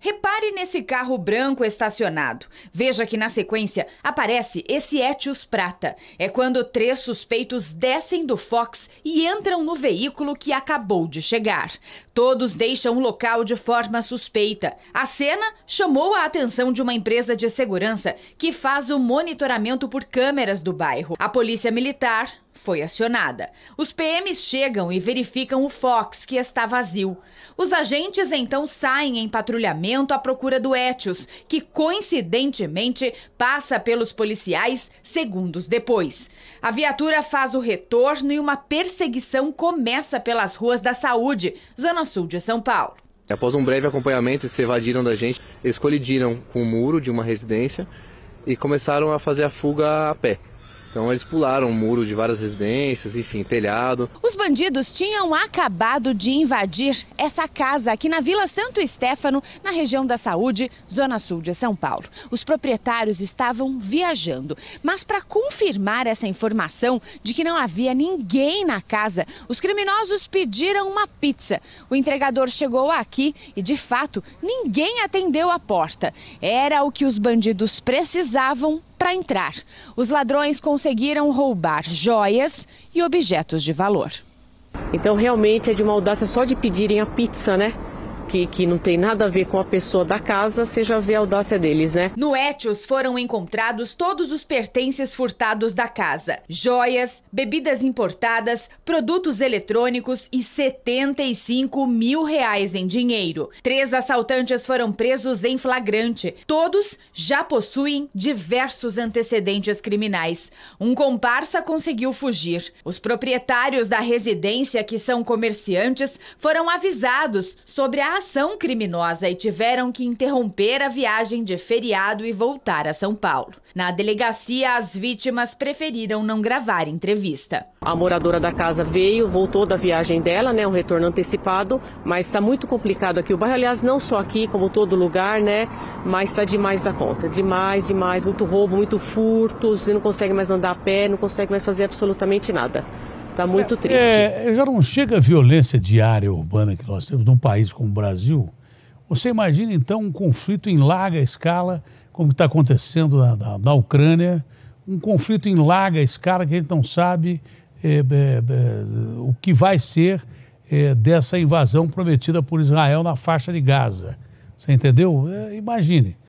Repare nesse carro branco estacionado. Veja que na sequência aparece esse Etios Prata. É quando três suspeitos descem do Fox e entram no veículo que acabou de chegar. Todos deixam o local de forma suspeita. A cena chamou a atenção de uma empresa de segurança que faz o monitoramento por câmeras do bairro. A polícia militar foi acionada. Os PMs chegam e verificam o Fox, que está vazio. Os agentes então saem em patrulhamento à procura do Etios, que coincidentemente passa pelos policiais segundos depois. A viatura faz o retorno e uma perseguição começa pelas ruas da Saúde, zona sul de São Paulo. Após um breve acompanhamento, eles se evadiram da gente, eles colidiram com o muro de uma residência e começaram a fazer a fuga a pé. Então eles pularam o muro de várias residências, enfim, telhado. Os bandidos tinham acabado de invadir essa casa aqui na Vila Santo Estéfano, na região da Saúde, Zona Sul de São Paulo. Os proprietários estavam viajando, mas para confirmar essa informação de que não havia ninguém na casa, os criminosos pediram uma pizza. O entregador chegou aqui e, de fato, ninguém atendeu a porta. Era o que os bandidos precisavam para entrar. Os ladrões conseguiram roubar joias e objetos de valor. Então realmente é de uma audácia só de pedirem a pizza, né? que, que não tem nada a ver com a pessoa da casa, você já vê a audácia deles, né? No Etios foram encontrados todos os pertences furtados da casa: joias, bebidas importadas, produtos eletrônicos e 75 mil reais em dinheiro. Três assaltantes foram presos em flagrante. Todos já possuem diversos antecedentes criminais. Um comparsa conseguiu fugir. Os proprietários da residência, que são comerciantes, foram avisados sobre a ação criminosa e tiveram que interromper a viagem de feriado e voltar a São Paulo. Na delegacia, as vítimas preferiram não gravar entrevista. A moradora da casa veio, voltou da viagem dela, né, um retorno antecipado, mas está muito complicado aqui o bairro, aliás, não só aqui, como todo lugar, né, mas está demais da conta, demais, demais, muito roubo, muito furto, você não consegue mais andar a pé, não consegue mais fazer absolutamente nada. Está muito é, triste. É, já não chega a violência diária urbana que nós temos num país como o Brasil. Você imagina, então, um conflito em larga escala, como está acontecendo na, na, na, Ucrânia, um conflito em larga escala que a gente não sabe é, é, é o que vai ser é, dessa invasão prometida por Israel na faixa de Gaza. Você entendeu? imagine.